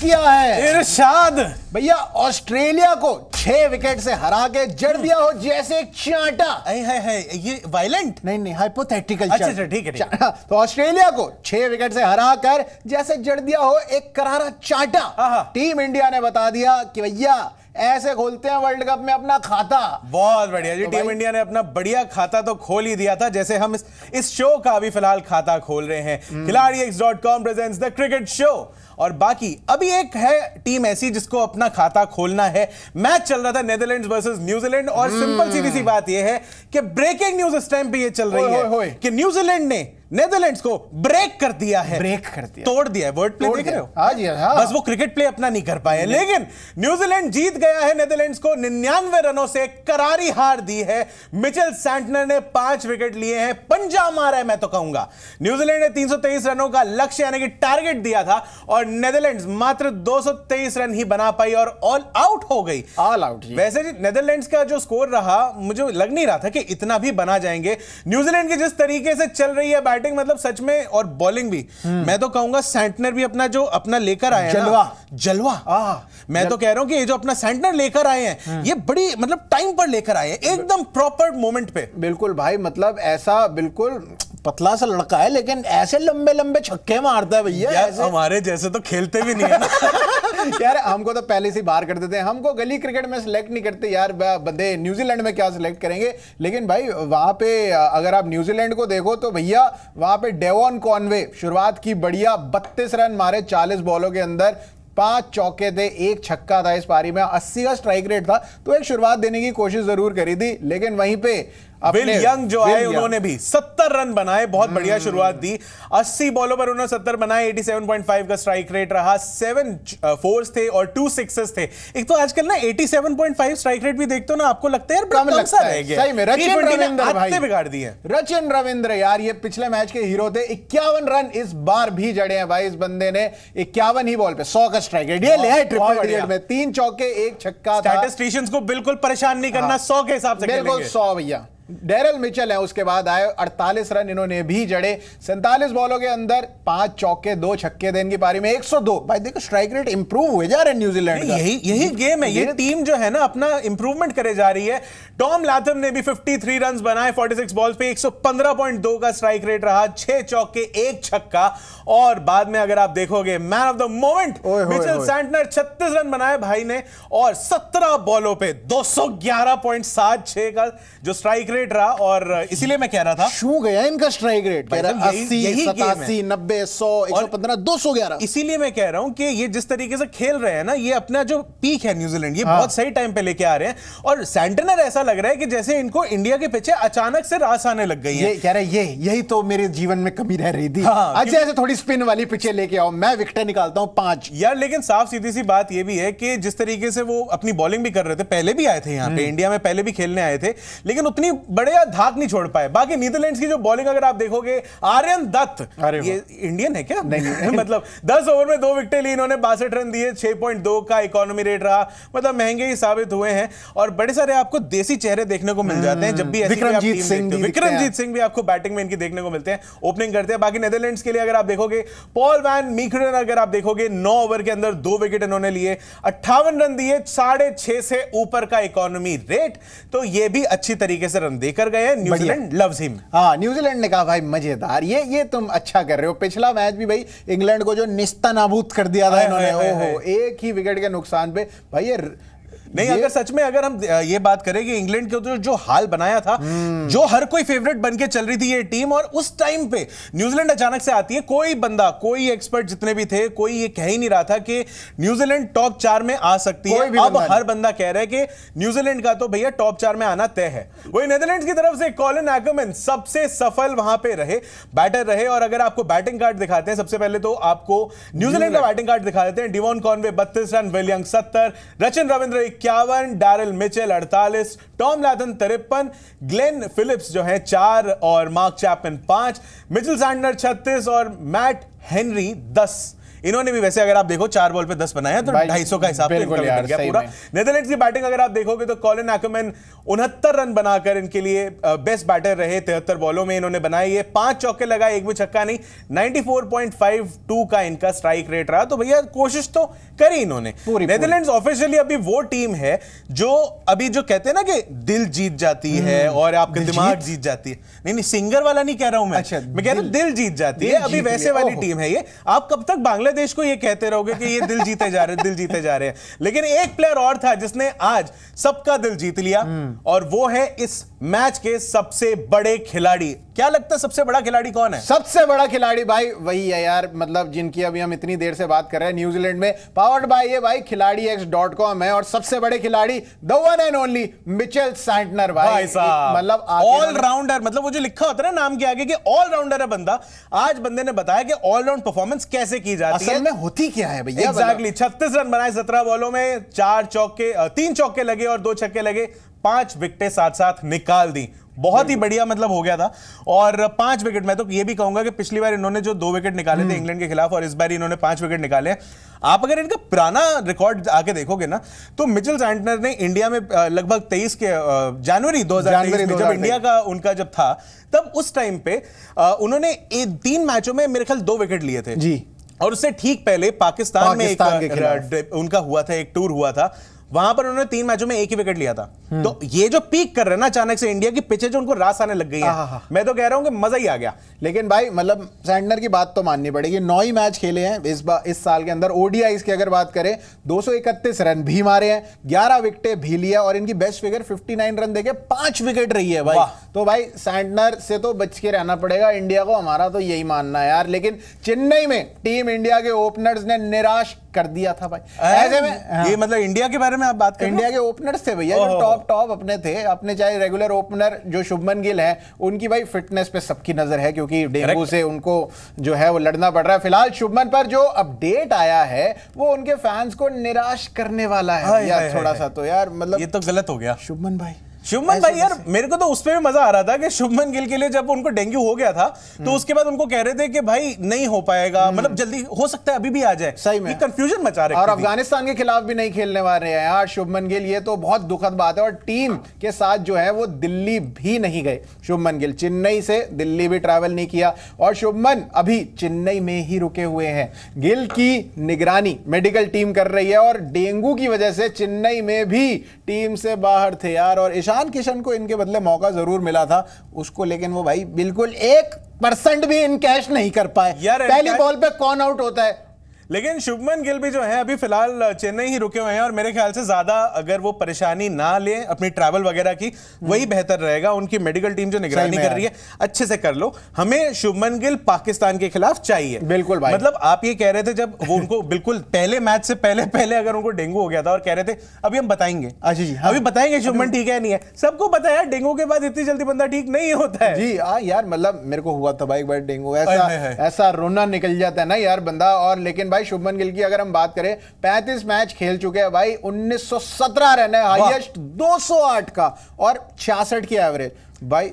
किया है इरशाद भैया ऑस्ट्रेलिया को छह विकेट से हरा के जड़ दिया हो जैसे चाटा है, है, ये वायलेंट नहीं नहीं हाइपोथेटिकल अच्छा, अच्छा ठीक है हाँ, तो ऑस्ट्रेलिया को छह विकेट से हरा कर जैसे जड़ दिया हो एक करारा चाटा टीम इंडिया ने बता दिया कि भैया ऐसे खोलते हैं वर्ल्ड कप में अपना खाता बहुत बढ़िया जी तो टीम इंडिया ने अपना बढ़िया खाता तो खोल ही दिया था जैसे हम इस, इस शो का भी फिलहाल खाता खोल रहे हैं हम्म। खिलाड़ी X dot com present the cricket show और बाकी अभी एक है टीम ऐसी जिसको अपना खाता खोलना है मैच चल रहा था नेदरलैंड वर्सेज न्यूजीलैंड और सिंपल सीधी सी हम्म। बात यह है कि ब्रेकिंग न्यूज इस टाइम पे यह चल रही है कि न्यूजीलैंड ने नेदरलैंड्स को ब्रेक कर दिया है ब्रेक कर दिया तोड़ दिया है वर्ड प्ले देख रहे हो आज हाँ। बस वो क्रिकेट प्ले अपना नहीं कर पाए लेकिन न्यूजीलैंड जीत गया है नेदरलैंड्स को निन्यानवे रनों से करारी हार दी है मिचेल सैंटनर ने पांच विकेट लिए हैं पंजा मारा है मैं तो कहूंगा न्यूजीलैंड ने 323 रनों का लक्ष्य यानी कि टारगेट दिया था और नेदरलैंड्स मात्र 223 रन ही बना पाई और ऑल आउट हो गई ऑल आउट वैसे जी नेदरलैंड्स का जो स्कोर रहा मुझे लग नहीं रहा था कि इतना भी बना जाएंगे न्यूजीलैंड की जिस तरीके से चल रही है बैटिंग मतलब सच में और बॉलिंग भी हम्म। मैं तो कहूंगा सेंटनर भी अपना जो अपना लेकर आया जलवा जलवा मैं तो कह रहा हूं कि ये जो अपना सेंटनर लेकर आए हैं हम्म। ये बड़ी मतलब टाइम पर लेकर आए हैं एकदम प्रॉपर मोमेंट पे बिल्कुल भाई मतलब ऐसा बिल्कुल पतला सा लड़का है लेकिन ऐसे लंबे लंबे छक्के मारता है भैया हमारे जैसे तो खेलते भी नहीं है ना यार हमको तो पहले से बाहर कर देते हैं हमको गली क्रिकेट में सिलेक्ट नहीं करते यार बंदे न्यूजीलैंड में क्या सिलेक्ट करेंगे लेकिन भाई वहां पे अगर आप न्यूजीलैंड को देखो तो भैया वहां पे डेवन कॉनवे शुरुआत की बढ़िया बत्तीस रन मारे चालीस बॉलों के अंदर पांच चौके थे एक छक्का था इस पारी में अस्सी का स्ट्राइक रेट था तो एक शुरुआत देने की कोशिश जरूर करी थी लेकिन वहीं पे विल यंग जो आए उन्होंने भी सत्तर रन बनाए बहुत बढ़िया हम्म। शुरुआत दी अस्सी बॉलों पर उन्होंने सत्तर बनाए 87.5 का स्ट्राइक रेट रहा सेवन फोर्स थे और टू सिक्सेस थे एक तो आजकल ना 87.5 स्ट्राइक रेट भी देखते हो ना आपको लगता है यार कम सा रह सही में रचिन रविंद्र भाई बिगाड़ दिए रचिन रविंद्र यार ये पिछले मैच के हीरो थे इक्यावन रन इस बार भी जड़े हैं भाई इस बंदे ने इक्यावन ही बॉल पे सौ का स्ट्राइक रेट ये ले ट्रिपल पीरियड में तीन चौके एक छक्का को बिल्कुल परेशान नहीं करना हाँ। सौ के हिसाब से बिल्कुल सौ भैया डेरल मिचल है उसके बाद आए 48 रन इन्होंने भी जड़े सैंतालीस बॉलों के अंदर पांच चौके दो छक्के देने की पारी में 102 भाई देखो स्ट्राइक रेट इंप्रूव हुए जा रहे न्यूजीलैंड यही यही गेम है ये टीम जो है ना अपना इंप्रूवमेंट करे जा रही है टॉम लाथम ने भी 53 रन बनाए 46 बॉल्स पे 115.2 का स्ट्राइक रेट रहा छह चौके एक छक्का और बाद में अगर आप देखोगे man of the moment Mitchell Santner छत्तीस रन बनाए भाई ने और सत्रह बॉलों पर दो का जो स्ट्राइक रेट रेट रहा और इसीलिए मैं कह रहा था छू गया इनका स्ट्राइक रेट अस्सी सतासी नब्बे सौ एक सौ पंद्रह दो सौ ग्यारह इसीलिए मैं कह रहा हूँ कि ये जिस तरीके से खेल रहे हैं ना ये अपना जो पीक है न्यूजीलैंड ये हाँ। बहुत सही टाइम पे लेके आ रहे हैं और सेंटनर ऐसा लग रहा है कि जैसे इनको इंडिया के पीछे अचानक से रास आने लग गई है कह रहे ये यही तो मेरे जीवन में कमी रह रही थी अच्छे हाँ, ऐसे थोड़ी स्पिन वाली पीछे लेके आओ मैं विकटे निकालता हूँ पांच यार लेकिन साफ सीधी सी बात ये भी है कि जिस तरीके से वो अपनी बॉलिंग भी कर रहे थे पहले भी आए थे यहाँ पे इंडिया हम्म। में पहले भी खेलने आए थे लेकिन उतनी बढ़िया धाक नहीं छोड़ पाए बाकी नीदरलैंड्स की जो बॉलिंग अगर आप देखोगे आर्यन दत्त ये इंडियन है क्या नहीं मतलब दस ओवर में दो विकेट ली इन्होंने बासठ रन दिए छह पॉइंट दो का इकोनॉमी रेट रहा मतलब महंगे ही साबित हुए हैं और बड़े सारे आपको देसी चेहरे देखने को मिल हम्म। जाते हैं जब भी विक्रमजीत सिंह विक्रमजीत सिंह भी आपको बैटिंग में इनकी देखने को मिलते हैं ओपनिंग करते हैं बाकी नेदरलैंड्स के लिए अगर आप देखोगे पॉल वैन मीकरन अगर आप देखोगे नौ ओवर के अंदर दो विकेट इन्होंने लिए अट्ठावन रन दिए साढ़े से ऊपर का इकोनॉमी रेट तो ये भी अच्छी तरीके से रन देकर गए न्यूजीलैंड लव्स हिम हाँ न्यूजीलैंड ने कहा भाई मजेदार ये ये तुम अच्छा कर रहे हो पिछला मैच भी भाई इंग्लैंड को जो निस्ता कर दिया था इन्होंने ओहो एक ही विकेट के नुकसान पे भाई ये नहीं अगर सच में अगर हम ये बात करें कि इंग्लैंड के तो जो हाल बनाया था हम्म। जो हर कोई फेवरेट बन के चल रही थी ये टीम और उस टाइम पे न्यूजीलैंड अचानक से आती है कोई बंदा कोई एक्सपर्ट जितने भी थे कोई ये कह ही नहीं रहा था कि न्यूजीलैंड टॉप चार में आ सकती है अब हर बंदा कह रहा है कि न्यूजीलैंड का तो भैया टॉप चार में आना तय है वही नेदरलैंड की तरफ से कॉलन एगोमेन सबसे सफल वहां पर रहे बैटर रहे और अगर आपको बैटिंग कार्ड दिखाते हैं सबसे पहले तो आपको न्यूजीलैंड का बैटिंग कार्ड दिखा देते हैं डिवॉन कॉनवे बत्तीस रन विलियम सत्तर रचिन रविंद्र इक्यावन डारिल मिचेल अड़तालीस टॉम लैथन तिरपन ग्लेन फिलिप्स जो है चार और मार्क चैपन पांच मिचेल सैंडनर छत्तीस और मैट हेनरी दस इन्होंने भी वैसे अगर आप देखो चार बॉल पे दस बनाया तो ढाई का हिसाब पूरा नेदरलैंड की बैटिंग अगर आप देखोगे तो कॉलिन आकमैन उनहत्तर रन बनाकर इनके लिए बेस्ट बैटर रहे तिहत्तर बॉलों में इन्होंने बनाए ये पांच चौके लगाए एक भी छक्का नहीं नाइनटी का इनका स्ट्राइक रेट रहा तो भैया कोशिश तो करी इन्होंने नेदरलैंड ऑफिशियली अभी वो टीम है जो अभी जो कहते हैं ना कि दिल जीत जाती है हम्म, और आपका दिमाग जीत जाती है नहीं नहीं सिंगर वाला नहीं कह रहा हूं मैं अच्छा, मैं कह रहा हूं दिल जीत जाती है अभी वैसे वाली टीम है ये आप कब तक बांग्लादेश बांग्लादेश को ये कहते रहोगे कि ये दिल जीते जा रहे दिल जीते जा रहे हैं लेकिन एक प्लेयर और था जिसने आज सबका दिल जीत लिया हम्म। और वो है इस मैच के सबसे बड़े खिलाड़ी क्या लगता है सबसे बड़ा खिलाड़ी कौन है सबसे बड़ा खिलाड़ी भाई वही है यार मतलब जिनकी अभी हम इतनी देर से बात कर रहे हैं न्यूजीलैंड में पावर्ड बाय ये भाई खिलाड़ी एक्स डॉट कॉम है और सबसे बड़े खिलाड़ी the one and only Mitchell Santner भाई, भाई मतलब ऑलराउंडर मतलब वो जो लिखा होता है ना नाम के आगे कि ऑलराउंडर है बंदा आज बंदे ने बताया कि ऑलराउंड परफॉर्मेंस कैसे की जाती है में होती क्या है भैया एग्जैक्टली मतलब- छत्तीस रन बनाए सत्रह बॉलों में चार चौके तीन चौके लगे और दो छक्के लगे पांच विकेटें साथ साथ निकाल दी बहुत ही बढ़िया मतलब हो गया था और पांच विकेट मैं तो ये भी कहूंगा कि पिछली बार इन्होंने जो दो विकेट निकाले थे हम्म। इंग्लैंड के खिलाफ और इस बार इन्होंने पांच विकेट निकाले आप अगर इनका पुराना रिकॉर्ड आके देखोगे ना तो मिचेल सैंटनर ने इंडिया में लगभग 23 के जनवरी 2023 में जब इंडिया का उनका जब था तब उस टाइम पे उन्होंने तीन मैचों में मेरे ख्याल दो विकेट लिए थे जी और उससे ठीक पहले पाकिस्तान, पाकिस्तान, में एक उनका हुआ था एक टूर हुआ था वहां पर उन्होंने तीन मैचों में एक ही विकेट लिया था हम्म। तो ये जो पीक कर रहे हैं ना अचानक से इंडिया की जो उनको रास आने लग गई है मैं तो कह रहा हूं कि मजा ही आ गया लेकिन भाई मतलब सैंडनर की बात तो माननी पड़ेगी नौ ही मैच खेले हैं इस इस साल के अंदर ओडीआई की अगर बात करें दो रन भी मारे हैं ग्यारह विकेटे भी लिया और इनकी बेस्ट फिगर फिफ्टी रन देखे पांच विकेट रही है भाई तो भाई सैंडनर से तो बच के रहना पड़ेगा इंडिया को हमारा तो यही मानना है यार लेकिन चेन्नई में टीम इंडिया के ओपनर्स ने निराश कर दिया था भाई ऐसे में हाँ। ये मतलब इंडिया के बारे में आप बात कर इंडिया के ओपनर्स थे भैया जो टॉप टॉप अपने थे अपने चाहे रेगुलर ओपनर जो शुभमन गिल है उनकी भाई फिटनेस पे सबकी नजर है क्योंकि डेंगू से उनको जो है वो लड़ना पड़ रहा है फिलहाल शुभमन पर जो अपडेट आया है वो उनके फैंस को निराश करने वाला है यार थोड़ा सा तो यार मतलब ये तो गलत हो गया शुभमन भाई शुभमन भाई यार मेरे को तो उसमें भी मजा आ रहा था कि शुभमन गिल के लिए जब उनको डेंगू हो गया था तो हम्म। उसके बाद उनको कह रहे थे कि भाई नहीं हो पाएगा हम्म। मतलब जल्दी हो सकता है अभी भी आ जाए सही में कंफ्यूजन मचा रहे और अफगानिस्तान के खिलाफ भी नहीं खेलने वाले हैं यार शुभमन गिल ये तो बहुत दुखद बात है और टीम के साथ जो है वो दिल्ली भी नहीं गए शुभमन गिल चेन्नई से दिल्ली भी ट्रैवल नहीं किया और शुभमन अभी चेन्नई में ही रुके हुए हैं गिल की निगरानी मेडिकल टीम कर रही है और डेंगू की वजह से चेन्नई में भी टीम से बाहर थे यार और ईशान किशन को इनके बदले मौका जरूर मिला था उसको लेकिन वो भाई बिल्कुल एक परसेंट भी इन कैश नहीं कर पाए पहली बॉल पे कौन आउट होता है लेकिन शुभमन गिल भी जो है अभी फिलहाल चेन्नई ही रुके हुए हैं और मेरे ख्याल से ज्यादा अगर वो परेशानी ना ले अपनी ट्रैवल वगैरह की वही हम्म। बेहतर रहेगा उनकी मेडिकल टीम जो निगरानी कर रही है अच्छे से कर लो हमें शुभमन गिल पाकिस्तान के खिलाफ चाहिए बिल्कुल भाई मतलब आप ये कह रहे थे जब वो उनको बिल्कुल पहले मैच से पहले पहले अगर उनको डेंगू हो गया था और कह रहे थे अभी हम बताएंगे अच्छा जी हाँ। अभी बताएंगे शुभमन ठीक है नहीं है सबको बताया डेंगू के बाद इतनी जल्दी बंदा ठीक नहीं होता है जी हाँ यार मतलब मेरे को हुआ था भाई एक बार डेंगू ऐसा ऐसा रोना निकल जाता है ना यार बंदा और लेकिन भाई भाई शुभमन गिल की अगर हम बात करें पैंतीस मैच खेल चुके हैं भाई 1917 रन है हाईएस्ट 208 का और छियासठ की एवरेज भाई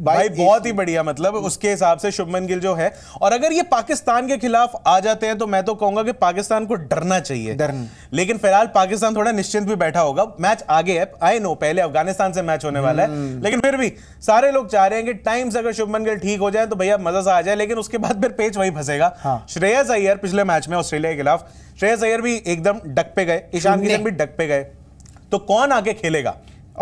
भाई बहुत ही बढ़िया मतलब हम्म। उसके हिसाब से शुभमन गिल जो है और अगर ये पाकिस्तान के खिलाफ आ जाते हैं तो मैं तो कहूंगा कि पाकिस्तान को डरना चाहिए डरन लेकिन फिलहाल पाकिस्तान थोड़ा निश्चिंत भी बैठा होगा मैच आगे है आई नो पहले अफगानिस्तान से मैच होने वाला है हम्म। लेकिन फिर भी सारे लोग चाह रहे हैं कि टाइम से अगर शुभमन गिल ठीक हो जाए तो भैया मजा सा आ जाए लेकिन उसके बाद फिर पेच वही फंसेगा हाँ। श्रेयस अय्यर पिछले मैच में ऑस्ट्रेलिया के खिलाफ श्रेयस अय्यर भी एकदम डक पे गए ईशान किशन भी डक पे गए तो कौन आके खेलेगा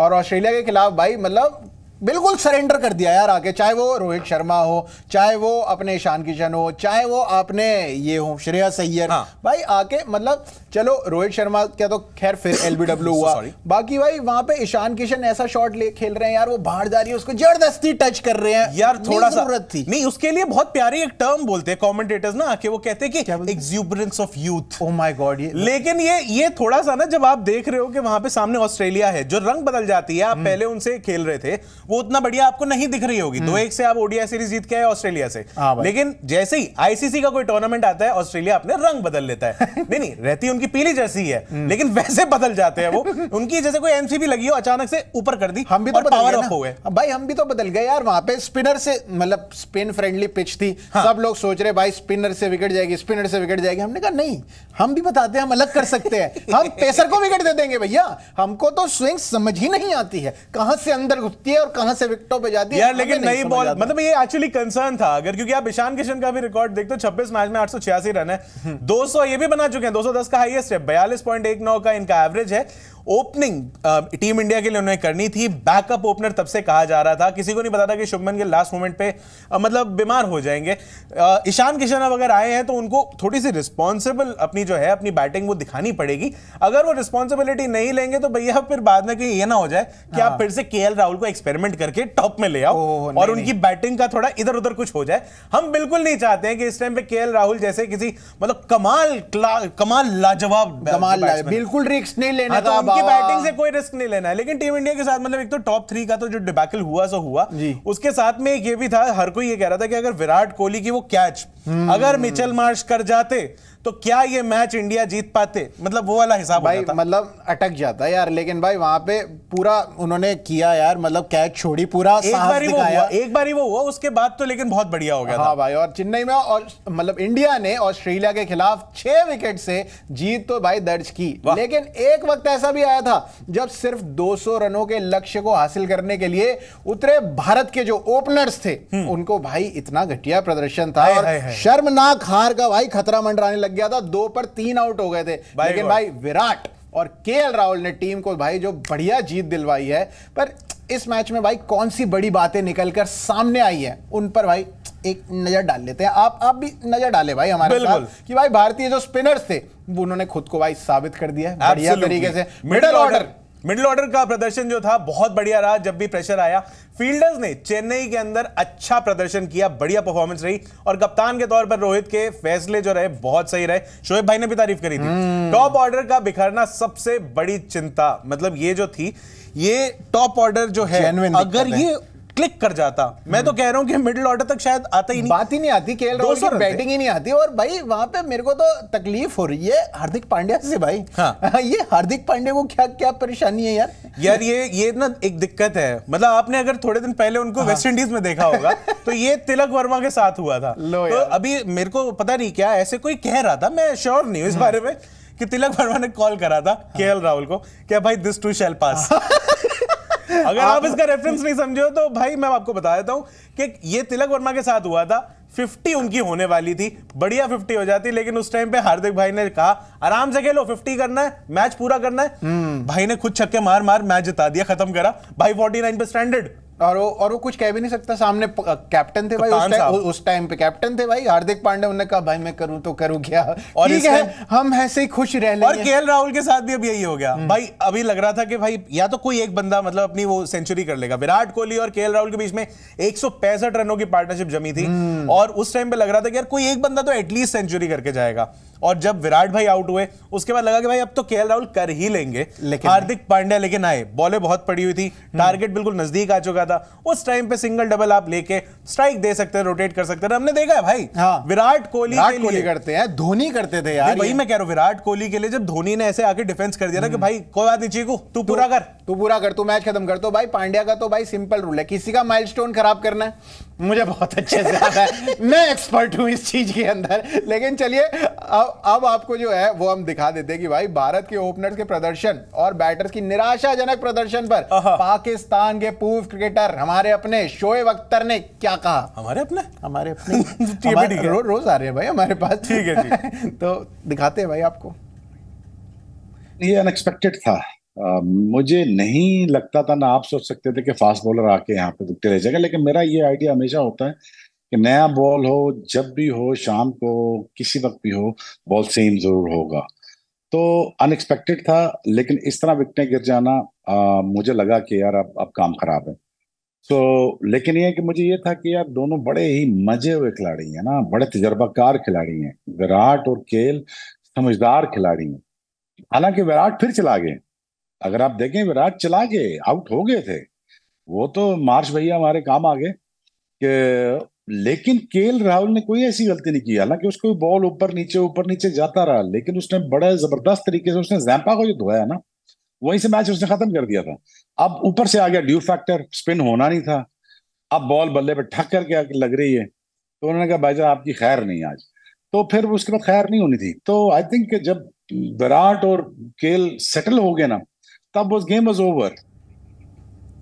और ऑस्ट्रेलिया के खिलाफ भाई मतलब बिल्कुल सरेंडर कर दिया यार आके चाहे वो रोहित शर्मा हो चाहे वो अपने ईशान किशन हो चाहे वो अपने ये हो श्रेया सैयर हाँ। भाई आके मतलब चलो रोहित शर्मा क्या तो खैर फिर एलबीडब्ल्यू हुआ बाकी भाई वहां पे ईशान किशन ऐसा शॉट खेल रहे हैं यार वो बाहर जा रही है उसको जबरदस्ती टच कर रहे हैं यार थोड़ा सा थी नहीं उसके लिए बहुत प्यारी एक टर्म बोलते हैं कमेंटेटर्स ना कि वो कहते हैं कि एक्सुबरेंस ऑफ यूथ गॉड ये लेकिन ये ये थोड़ा सा ना जब आप देख रहे हो कि वहां पे सामने ऑस्ट्रेलिया है जो रंग बदल जाती है आप हम्म। पहले उनसे खेल रहे थे वो उतना बढ़िया आपको नहीं दिख रही होगी दो हम्म। एक से आप ओडिया सीरीज जीत के आए ऑस्ट्रेलिया से हाँ लेकिन जैसे ही आईसीसी का कोई टूर्नामेंट आता है ऑस्ट्रेलिया अपने रंग बदल लेता है नहीं नहीं रहती उनकी पीली जैसी है लेकिन वैसे बदल जाते हैं वो उनकी जैसे कोई एमसीबी लगी हो अचानक से ऊपर कर दी हम भी तो पावर ऑफ हो गए भाई हम भी तो बदल गए यार वहां पे स्पिनर से मतलब स्पिन फ्रेंडली पिच थी हाँ। सब लोग सोच रहे भाई स्पिनर से विकेट जाएगी स्पिनर से विकेट जाएगी हमने कहा नहीं हम भी बताते हैं हम अलग कर सकते हैं हम पेसर को विकेट दे देंगे भैया हमको तो स्विंग समझ ही नहीं आती है कहां से अंदर घुसती है और कहां से विकेटों पे जाती है यार लेकिन नई बॉल मतलब ये एक्चुअली कंसर्न था अगर क्योंकि आप ईशान किशन का भी रिकॉर्ड देखते हो छब्बीस मैच में आठ रन है हम्म। दो ये भी बना चुके हैं दो का हाई हाईएस्ट है बयालीस पॉइंट एक नौ का इनका एवरेज है ओपनिंग टीम इंडिया के लिए उन्हें करनी थी बैकअप ओपनर तब से कहा जा रहा था किसी को नहीं पता था कि शुभमन के लास्ट मोमेंट पे मतलब बीमार हो जाएंगे ईशान किशन अब अगर आए हैं तो उनको थोड़ी सी रिस्पॉन्सिबल अपनी जो है अपनी बैटिंग वो दिखानी पड़ेगी अगर वो रिस्पॉन्सिबिलिटी नहीं लेंगे तो भैया फिर बाद में कहीं ये ना हो जाए कि आप हाँ। फिर से के राहुल को एक्सपेरिमेंट करके टॉप में ले आओ और उनकी बैटिंग का थोड़ा इधर उधर कुछ हो जाए हम बिल्कुल नहीं चाहते हैं कि इस टाइम पे के राहुल जैसे किसी मतलब कमाल कमाल लाजवाब कमाल बिल्कुल रिस्क नहीं लेना हाँ, इनकी बैटिंग से कोई रिस्क नहीं लेना है लेकिन टीम इंडिया के साथ मतलब एक तो टॉप थ्री का तो जो डिबैकल हुआ सो हुआ उसके साथ में एक ये भी था हर कोई ये कह रहा था कि अगर विराट कोहली की वो कैच हम्म। अगर मिचल मार्श कर जाते तो क्या ये मैच इंडिया जीत पाते मतलब वो वाला हिसाब भाई मतलब अटक जाता यार लेकिन भाई वहां पे पूरा उन्होंने किया यार मतलब कैच छोड़ी पूरा एक बार वो हुआ एक बार वो हुआ उसके बाद तो लेकिन बहुत बढ़िया हो गया हाँ था भाई और चेन्नई में और मतलब इंडिया ने ऑस्ट्रेलिया के खिलाफ छह विकेट से जीत तो भाई दर्ज की लेकिन एक वक्त ऐसा भी भी आया था जब सिर्फ 200 रनों के लक्ष्य को हासिल करने के लिए उतरे भारत के जो ओपनर्स थे हम्म। उनको भाई इतना घटिया प्रदर्शन था है, और है, है। शर्मनाक हार का भाई खतरा मंडराने लग गया था दो पर तीन आउट हो गए थे भाई लेकिन भाई विराट और के राहुल ने टीम को भाई जो बढ़िया जीत दिलवाई है पर इस मैच में भाई कौन सी बड़ी बातें निकलकर सामने आई है उन पर भाई एक नज़र डाल लेते हैं आप आप भी नज़र डालें भाई हमारे साथ कि भाई भारतीय जो स्पिनर्स थे उन्होंने खुद को भाई साबित कर दिया बढ़िया तरीके से मिडल ऑर्डर मिडिल ऑर्डर का प्रदर्शन जो था बहुत बढ़िया रहा जब भी प्रेशर आया फील्डर्स ने चेन्नई के अंदर अच्छा प्रदर्शन किया बढ़िया परफॉर्मेंस रही और कप्तान के तौर पर रोहित के फैसले जो रहे बहुत सही रहे शोएब भाई ने भी तारीफ करी थी टॉप हम्म। ऑर्डर का बिखरना सबसे बड़ी चिंता मतलब ये जो थी ये टॉप ऑर्डर जो है अगर ये क्लिक कर जाता मैं तो हम्म। कह रहा हूँ कि मिडिल ऑर्डर तक शायद आता ही नहीं बात ही नहीं आती के एल बैटिंग ही नहीं आती और भाई वहां पे मेरे को तो तकलीफ हो रही है हार्दिक पांड्या से भाई हाँ। ये हार्दिक पांड्या को क्या क्या परेशानी है यार यार ये ये ना एक दिक्कत है मतलब आपने अगर थोड़े दिन पहले उनको हाँ। वेस्ट इंडीज में देखा होगा तो ये तिलक वर्मा के साथ हुआ था तो अभी मेरे को पता नहीं क्या ऐसे कोई कह रहा था मैं श्योर नहीं हूँ इस हाँ। बारे में कि तिलक वर्मा ने कॉल करा था हाँ। के राहुल को क्या भाई दिस टू शैल पास अगर आप इसका रेफरेंस नहीं समझे तो भाई मैं आपको बता देता हूँ कि ये तिलक वर्मा के साथ हुआ था 50 उनकी होने वाली थी बढ़िया 50 हो जाती लेकिन उस टाइम पे हार्दिक भाई ने कहा आराम से खेलो 50 करना है मैच पूरा करना है हम्म। भाई ने खुद छक्के मार मार मैच जिता दिया खत्म करा भाई 49 पे स्टैंडर्ड और वो और वो कुछ कह भी नहीं सकता सामने कैप्टन थे भाई उस टाइम पे कैप्टन थे भाई हार्दिक पांडे उन्होंने कहा भाई मैं करूं तो करूं क्या और ठीक है हम ऐसे ही खुश रह लेंगे और केएल राहुल के साथ भी अब यही हो गया हम्म। भाई अभी लग रहा था कि भाई या तो कोई एक बंदा मतलब अपनी वो सेंचुरी कर लेगा विराट कोहली और के राहुल के बीच में एक रनों की पार्टनरशिप जमी थी हम्म। और उस टाइम पे लग रहा था कि यार कोई एक बंदा तो एटलीस्ट सेंचुरी करके जाएगा और जब विराट भाई आउट हुए उसके बाद लगा कि भाई अब तो के राहुल कर ही लेंगे हार्दिक पांड्या लेकिन आए बॉले बहुत पड़ी हुई थी टारगेट हम्म। बिल्कुल नजदीक आ चुका था उस टाइम पे सिंगल डबल आप लेके स्ट्राइक दे सकते हैं रोटेट कर सकते हैं हमने देखा है भाई हाँ। विराट कोहली कोहली करते हैं धोनी करते थे यार वही मैं कह रहा हूँ विराट कोहली के लिए जब धोनी ने ऐसे आके डिफेंस कर दिया ना कि हम्म। भाई कोई बात नहीं चीकू तू पूरा कर तू पूरा कर तू मैच खत्म कर तो भाई पांड्या का तो भाई सिंपल रूल है किसी का माइल खराब करना है मुझे बहुत अच्छे से आता है मैं एक्सपर्ट हूँ इस चीज के अंदर लेकिन चलिए अब अब आपको जो है वो हम दिखा देते हैं कि भाई भारत के ओपनर्स के प्रदर्शन और बैटर्स की निराशाजनक प्रदर्शन पर पाकिस्तान के पूर्व क्रिकेटर हमारे अपने शोएब अख्तर ने क्या कहा हमारे अपने हमारे अपने रो, रोज आ रहे हैं भाई हमारे पास ठीक है तो दिखाते हैं भाई आपको ये अनएक्सपेक्टेड था मुझे नहीं लगता था ना आप सोच सकते थे कि फास्ट बॉलर आके यहाँ पे विकटे रह जाएगा लेकिन मेरा ये आइडिया हमेशा होता है कि नया बॉल हो जब भी हो शाम को किसी वक्त भी हो बॉल सेम जरूर होगा तो अनएक्सपेक्टेड था लेकिन इस तरह विकटें गिर जाना आ, मुझे लगा कि यार अब अब काम खराब है तो लेकिन ये कि मुझे ये था कि यार दोनों बड़े ही मजे हुए खिलाड़ी हैं ना बड़े तजर्बाकार खिलाड़ी हैं विराट और केल समझदार खिलाड़ी हैं हालांकि विराट फिर चला गए अगर आप देखें विराट चला गए आउट हो गए थे वो तो मार्च भैया हमारे काम आ गए कि लेकिन केल राहुल ने कोई ऐसी गलती नहीं की हालांकि उसको बॉल ऊपर नीचे ऊपर नीचे जाता रहा लेकिन उसने बड़ा जबरदस्त तरीके से उसने जैम्पा को जो धोया ना वहीं से मैच उसने खत्म कर दिया था अब ऊपर से आ गया ड्यू फैक्टर स्पिन होना नहीं था अब बॉल बल्ले पे ठक करके लग रही है तो उन्होंने कहा भाई आपकी खैर नहीं आज तो फिर उसके बाद खैर नहीं होनी थी तो आई थिंक जब विराट और केल सेटल हो गए ना tá game was over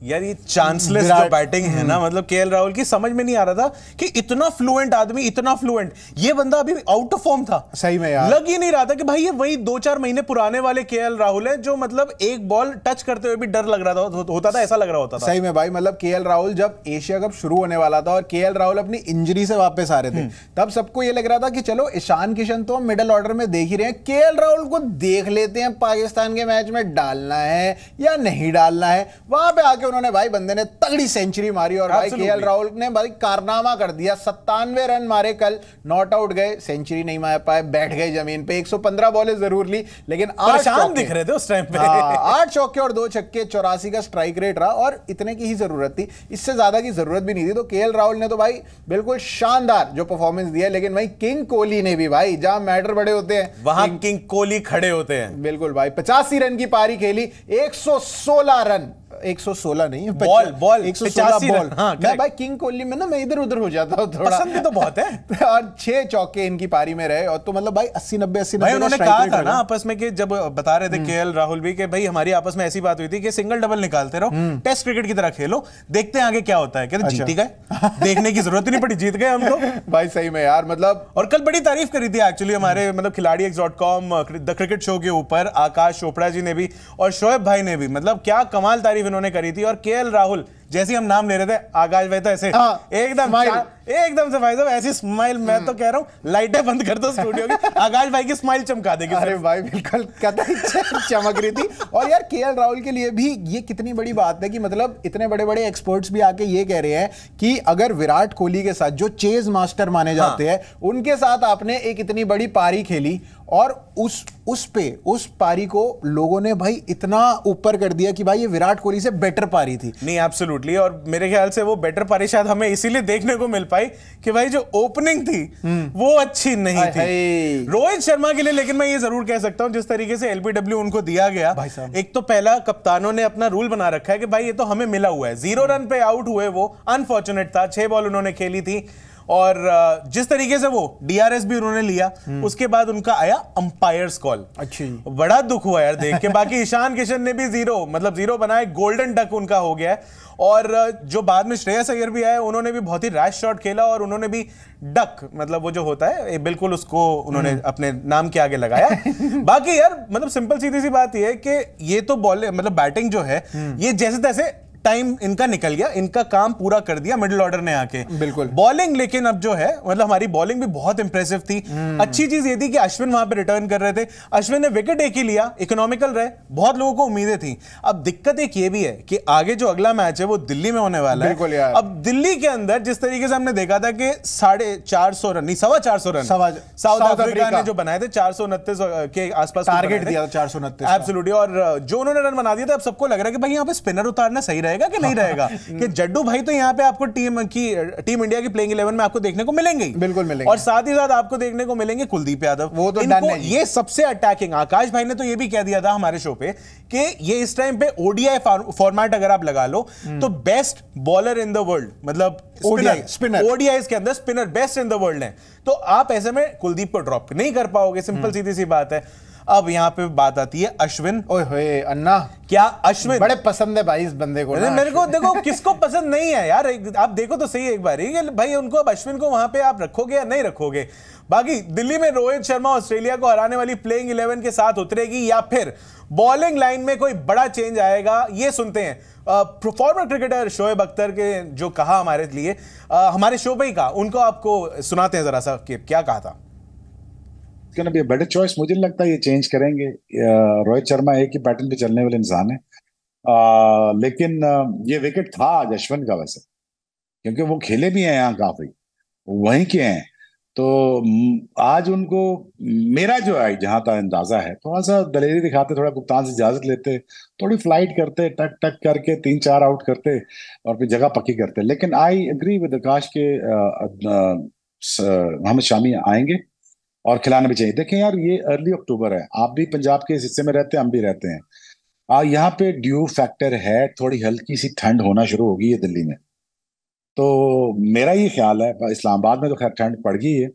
यार ये चांसलेस जो बैटिंग है ना हम्म। मतलब के राहुल की समझ में नहीं आ रहा था कि इतना फ्लुएंट आदमी इतना फ्लुएंट ये बंदा अभी आउट ऑफ फॉर्म था सही में यार लग ही नहीं रहा था कि भाई ये वही दो चार महीने पुराने वाले के राहुल है जो मतलब एक बॉल टच करते हुए भी डर लग रहा था हो, होता था ऐसा लग रहा होता था सही में भाई मतलब के राहुल जब एशिया कप शुरू होने वाला था और के राहुल अपनी इंजरी से वापस आ रहे थे हम्म। तब सबको ये लग रहा था कि चलो ईशान किशन तो हम मिडल ऑर्डर में देख ही रहे हैं के राहुल को देख लेते हैं पाकिस्तान के मैच में डालना है या नहीं डालना है वहां पे आके उन्होंने भाई बंदे ने तगड़ी सेंचुरी मारी और भाई केएल राहुल ने भाई कारनामा कर दिया सत्तानवे रन मारे कल नॉट आउट गए सेंचुरी नहीं मार पाए बैठ गए जमीन पे 115 बॉलें जरूर ली लेकिन आठ दिख रहे थे उस टाइम पे हाँ, आठ चौके और दो छक्के चौरासी का स्ट्राइक रेट रहा और इतने की ही जरूरत थी इससे ज्यादा की जरूरत भी नहीं थी तो के राहुल ने तो भाई बिल्कुल शानदार जो परफॉर्मेंस दिया लेकिन भाई किंग कोहली ने भी भाई जहां मैटर बड़े होते हैं वहां किंग कोहली खड़े होते हैं बिल्कुल भाई पचासी रन की पारी खेली एक रन 116 नहीं बॉल बॉल एक बॉल हाँ, मैं भाई किंग कोहली में ना मैं इधर उधर हो जाता हूँ थोड़ा पसंद भी तो बहुत है और छह चौके इनकी पारी में रहे और तो मतलब भाई अस्सी नब्बे अस्सी नब्बे उन्होंने कहा था ना आपस में कि जब बता रहे थे हम्म। के राहुल भी कि भाई हमारी आपस में ऐसी बात हुई थी कि सिंगल डबल निकालते रहो हम्म। टेस्ट क्रिकेट की तरह खेलो देखते हैं आगे क्या होता है कहते अच्छा। जीत गए देखने की जरूरत नहीं पड़ी जीत गए हम तो भाई सही में यार मतलब और कल बड़ी तारीफ करी थी एक्चुअली हमारे हम्म। मतलब खिलाड़ी dot com the cricket show के ऊपर आकाश चोपड़ा जी ने भी और शोएब भाई ने भी मतलब क्या कमाल तारीफ उन्होंने करी थी और के राहुल जैसे हम नाम ले रहे थे आकाश भाई तो ऐसे हाँ, एकदम एकदम से भाई साहब ऐसी स्माइल मैं तो हाँ। कह रहा हूँ लाइटें बंद कर दो स्टूडियो की आकाश भाई की स्माइल चमका देगी अरे भाई बिल्कुल चमक रही थी और यार के राहुल के लिए भी ये कितनी बड़ी बात है कि मतलब इतने बड़े बड़े एक्सपर्ट्स भी आके ये कह रहे हैं कि अगर विराट कोहली के साथ जो चेज मास्टर माने हाँ। जाते हैं उनके साथ आपने एक इतनी बड़ी पारी खेली और उस उस पे उस पारी को लोगों ने भाई इतना ऊपर कर दिया कि भाई ये विराट कोहली से बेटर पारी थी नहीं आप एब्सोल्युटली और मेरे ख्याल से वो बेटर पारी शायद हमें इसीलिए देखने को मिल पाई कि भाई जो ओपनिंग थी हम्म। वो अच्छी नहीं थी रोहित शर्मा के लिए लेकिन मैं ये जरूर कह सकता हूँ जिस तरीके से एलबीडब्ल्यू उनको दिया गया भाई एक तो पहला कप्तानों ने अपना रूल बना रखा है कि भाई ये तो हमें मिला हुआ है जीरो रन पे आउट हुए वो अनफॉर्चुनेट था छह बॉल उन्होंने खेली थी और जिस तरीके से वो डीआरएस भी उन्होंने लिया हम्म। उसके बाद उनका आया अंपायर्स कॉल अच्छी बड़ा दुख हुआ यार देख के बाकी ईशान किशन ने भी जीरो मतलब जीरो बनाए गोल्डन डक उनका हो गया है और जो बाद में श्रेयस अय्यर भी आए उन्होंने भी बहुत ही रैश शॉट खेला और उन्होंने भी डक मतलब वो जो होता है बिल्कुल उसको उन्होंने हम्म। अपने नाम के आगे लगाया बाकी यार मतलब सिंपल सीधी सी बात ये है कि ये तो बॉल मतलब बैटिंग जो है हम्म। ये जैसे तैसे टाइम इनका निकल गया इनका काम पूरा कर दिया मिडिल ऑर्डर ने आके बिल्कुल बॉलिंग लेकिन अब जो है मतलब हमारी बॉलिंग भी बहुत इंप्रेसिव थी हम्म। अच्छी चीज ये थी कि अश्विन वहां पर रिटर्न कर रहे थे अश्विन ने विकेट एक ही लिया इकोनॉमिकल रहे बहुत लोगों को उम्मीदें थी अब दिक्कत एक ये भी है कि आगे जो अगला मैच है वो दिल्ली में होने वाला है अब दिल्ली के अंदर जिस तरीके से हमने देखा था कि साढ़े चार सौ रन सवा चार सौ रन साउथ अफ्रीका ने जो बनाए थे चार सौ उनतीस के आसपास टारगेट दिया था चार सौ उनतीस और जो उन्होंने रन बना दिया था अब सबको लग रहा है कि भाई यहाँ पे स्पिनर उतारना सही रहेगा कि नहीं रहेगा कि जड्डू भाई तो यहाँ पे आपको टीम की टीम इंडिया की प्लेइंग इलेवन में आपको देखने को मिलेंगे बिल्कुल मिलेंगे और साथ ही साथ आपको देखने को मिलेंगे कुलदीप यादव वो तो इनको ये सबसे अटैकिंग आकाश भाई ने तो ये भी कह दिया था हमारे शो पे कि ये इस टाइम पे ओडीआई फॉर्मेट अगर आप लगा लो हम्म। तो best bowler in the world मतलब स्पिनर ओडीआई के अंदर spinner best in the world है तो आप ऐसे में कुलदीप को ड्रॉप नहीं कर पाओगे सिंपल हम्म। सीधी सी बात है अब यहाँ पे बात आती है अश्विन ओए अन्ना क्या अश्विन बड़े पसंद है भाई इस बंदे को मेरे को देखो किसको पसंद नहीं है यार आप देखो तो सही एक बार भाई उनको अब अश्विन को वहां पे आप रखोगे या नहीं रखोगे बाकी दिल्ली में रोहित शर्मा ऑस्ट्रेलिया को हराने वाली प्लेइंग इलेवन के साथ उतरेगी या फिर बॉलिंग लाइन में कोई बड़ा चेंज आएगा ये सुनते हैं फॉर्मर क्रिकेटर शोएब अख्तर के जो कहा हमारे लिए आ, हमारे शो में ही कहा उनको आपको सुनाते हैं जरा सा क्या कहा था गोना बी बेटर चॉइस मुझे नहीं लगता ये चेंज करेंगे रोहित शर्मा एक ही पैटर्न पे चलने वाले इंसान है आ, लेकिन ये विकेट था आज अश्विन का वैसे क्योंकि वो खेले भी हैं यहाँ काफी वहीं के हैं तो आज उनको मेरा जो है जहाँ तक अंदाजा है थोड़ा सा दलेरी दिखाते थोड़ा कप्तान से इजाजत लेते थोड़ी फ्लाइट करते टक टक करके तीन चार आउट करते और फिर जगह पक्की करते लेकिन आई एग्री विद आकाश के मोहम्मद शामी आएंगे और खिलाना भी चाहिए देखें यार ये अर्ली अक्टूबर है आप भी पंजाब के इस हिस्से में रहते हैं हम भी रहते हैं आ, यहाँ पे ड्यू फैक्टर है थोड़ी हल्की सी ठंड होना शुरू होगी ये दिल्ली में तो मेरा ये ख्याल है इस्लामाबाद में तो खैर ठंड पड़ गई है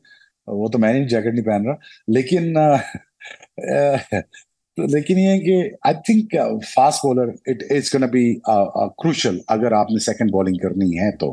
वो तो मैंने जैकेट नहीं पहन रहा लेकिन आ, आ, तो लेकिन ये कि I think fast bowler it is can be crucial अगर आपने सेकंड बॉलिंग करनी है तो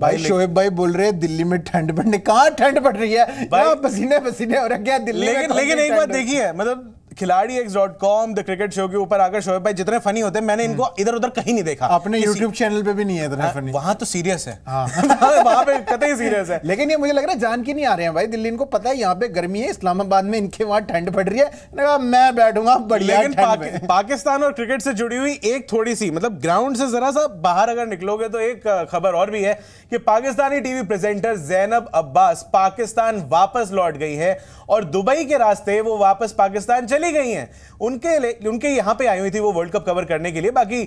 भाई शोएब भाई बोल रहे हैं दिल्ली में ठंड पड़ने कहा ठंड पड़ रही है पसीने पसीने हो क्या दिल्ली लेकिन लेकिन एक बात देखिए मतलब खिलाड़ी X dot com the cricket show के ऊपर आकर शोएब भाई जितने फनी होते हैं मैंने इनको हम्म। इधर उधर कहीं नहीं देखा अपने यूट्यूब चैनल पे भी नहीं है इतना हाँ, फनी वहाँ तो सीरियस है हाँ। वहाँ पे कतई सीरियस है लेकिन ये मुझे लग रहा है जान की नहीं आ रहे हैं भाई दिल्ली इनको पता है यहाँ पे गर्मी है इस्लामाबाद में इनके वहाँ ठंड पड़ रही है मैं बैठूंगा बढ़िया लेकिन पाकिस्तान और क्रिकेट से जुड़ी हुई एक थोड़ी सी मतलब ग्राउंड से जरा सा बाहर अगर निकलोगे तो एक खबर और भी है कि पाकिस्तानी टीवी प्रेजेंटर जैनब अब्बास पाकिस्तान वापस लौट गई है और दुबई के रास्ते वो वापस पाकिस्तान चले चली गई हैं उनके उनके यहाँ पे आई हुई थी वो वर्ल्ड कप कवर करने के लिए बाकी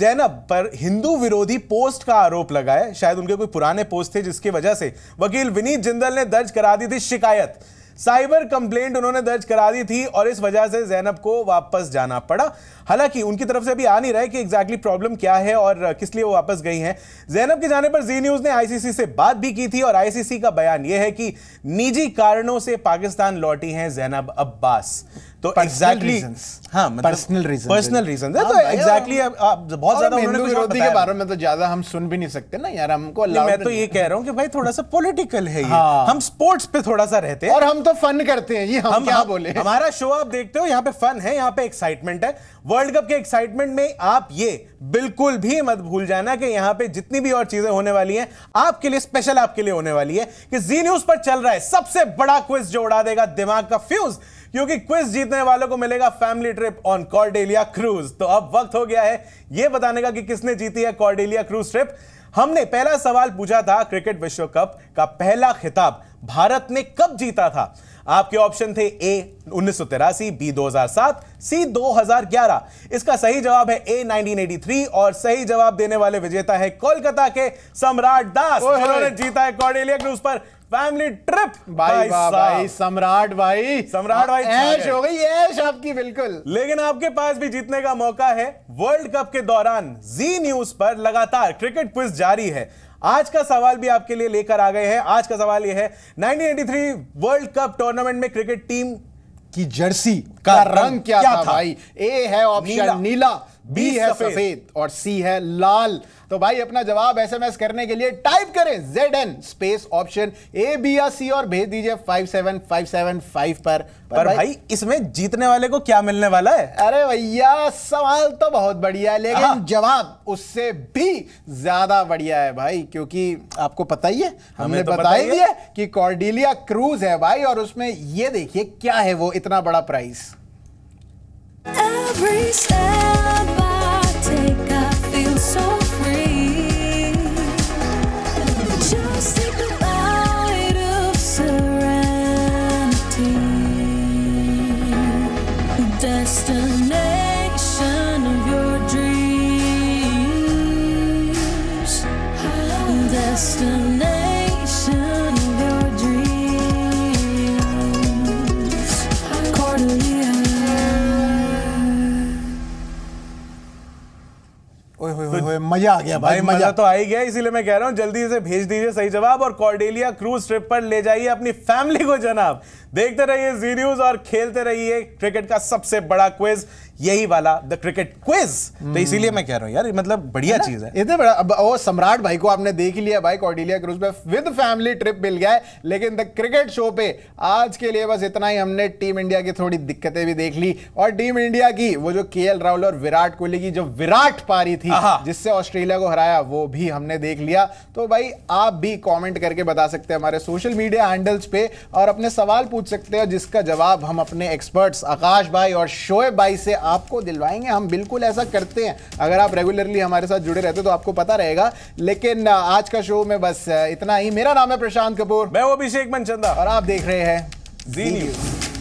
जैनब पर हिंदू विरोधी पोस्ट का आरोप लगाया शायद उनके कोई पुराने पोस्ट थे जिसकी वजह से वकील विनीत जिंदल ने दर्ज करा दी थी शिकायत साइबर कंप्लेंट उन्होंने दर्ज करा दी थी और इस वजह से जैनब को वापस जाना पड़ा हालांकि उनकी तरफ से अभी आ नहीं रहा है कि एग्जैक्टली प्रॉब्लम क्या है और किस लिए वो वापस गई हैं जैनब के जाने पर जी न्यूज़ ने आईसीसी से बात भी की थी और आईसीसी का बयान यह है कि निजी कारणों से पाकिस्तान लौटी हैं जैनब अब्बास तो एग्जैक्टली हाँ मतलब पर्सनल रीजन पर्सनल रीजन है तो एग्जैक्टली बहुत ज्यादा उन्होंने विरोधी के बारे में तो ज्यादा हम सुन भी नहीं सकते ना यार हमको मैं तो ये कह रहा हूँ कि भाई थोड़ा सा पॉलिटिकल है ये हाँ। हम स्पोर्ट्स पे थोड़ा सा रहते हैं और हम तो फन करते हैं ये हम क्या बोले हमारा शो आप देखते हो यहाँ पे फन है यहाँ पे एक्साइटमेंट है वर्ल्ड कप के एक्साइटमेंट में आप ये बिल्कुल भी मत भूल जाना कि यहाँ पे जितनी भी और चीजें होने वाली हैं आपके लिए स्पेशल आपके लिए होने वाली है कि जी न्यूज पर चल रहा है सबसे बड़ा क्विज जो उड़ा देगा दिमाग का फ्यूज क्योंकि क्विज जीतने वालों को मिलेगा family trip on Cordelia cruise तो अब वक्त हो गया है यह बताने का कि किसने जीती है कॉर्डेलिया क्रूज ट्रिप हमने पहला सवाल पूछा था क्रिकेट विश्व कप का पहला खिताब भारत ने कब जीता था आपके ऑप्शन थे ए उन्नीस बी 2007, सी 2011। इसका सही जवाब है ए 1983 और सही जवाब देने वाले विजेता है कोलकाता के सम्राट दास उन्होंने जीता है कॉर्डेलिया क्रूज पर फैमिली ट्रिप भाई भाई सम्राट भाई सम्राट भाई हाँ, ऐश हो गई ऐश आपकी बिल्कुल लेकिन आपके पास भी जीतने का मौका है वर्ल्ड कप के दौरान जी न्यूज पर लगातार क्रिकेट क्विज जारी है आज का सवाल भी आपके लिए लेकर आ गए हैं आज का सवाल यह है 1983 वर्ल्ड कप टूर्नामेंट में क्रिकेट टीम की जर्सी का, रंग, रंग क्या, क्या था, था भाई ए है ऑप्शन नीला, नीला बी है सफेद और सी है लाल तो भाई अपना जवाब एसएमएस करने के लिए टाइप करें Z N space option A B या सी और भेज दीजिए five seven five seven five पर पर भाई, भाई इसमें जीतने वाले को क्या मिलने वाला है अरे भैया सवाल तो बहुत बढ़िया है लेकिन हाँ। जवाब उससे भी ज्यादा बढ़िया है भाई क्योंकि आपको पता ही है हमने तो बता ही दिया कि कॉर्डिलिया क्रूज है भाई और उसमें ये देखिए क्या है वो इतना बड़ा प्राइस Every step मजा आ गया भाई, भाई मजा तो आ ही गया इसीलिए मैं कह रहा हूँ जल्दी से भेज दीजिए सही जवाब और कॉर्डेलिया क्रूज ट्रिप पर ले जाइए अपनी फैमिली को जनाब देखते रहिए जी न्यूज और खेलते रहिए क्रिकेट का सबसे बड़ा क्विज यही वाला द क्रिकेट क्विज तो हम्म। इसीलिए मैं कह रहा हूँ यार मतलब बढ़िया मतलब चीज है इतने बड़ा अब और सम्राट भाई को आपने देख ही लिया भाई कॉडिलिया क्रूज पे विद फैमिली ट्रिप मिल गया है लेकिन द क्रिकेट शो पे आज के लिए बस इतना ही हमने टीम इंडिया की थोड़ी दिक्कतें भी देख ली और टीम इंडिया की वो जो के राहुल और विराट कोहली की जो विराट पारी थी जिससे ऑस्ट्रेलिया को हराया वो भी हमने देख लिया तो भाई आप भी कॉमेंट करके बता सकते हैं हमारे सोशल मीडिया हैंडल्स पे और अपने सवाल पूछ सकते हैं जिसका जवाब हम अपने एक्सपर्ट्स आकाश भाई और शोएब भाई से आपको दिलवाएंगे हम बिल्कुल ऐसा करते हैं अगर आप रेगुलरली हमारे साथ जुड़े रहते तो आपको पता रहेगा लेकिन आज का शो में बस इतना ही मेरा नाम है प्रशांत कपूर मैं वो अभिषेक मनचंदा और आप देख रहे हैं जी न्यूज़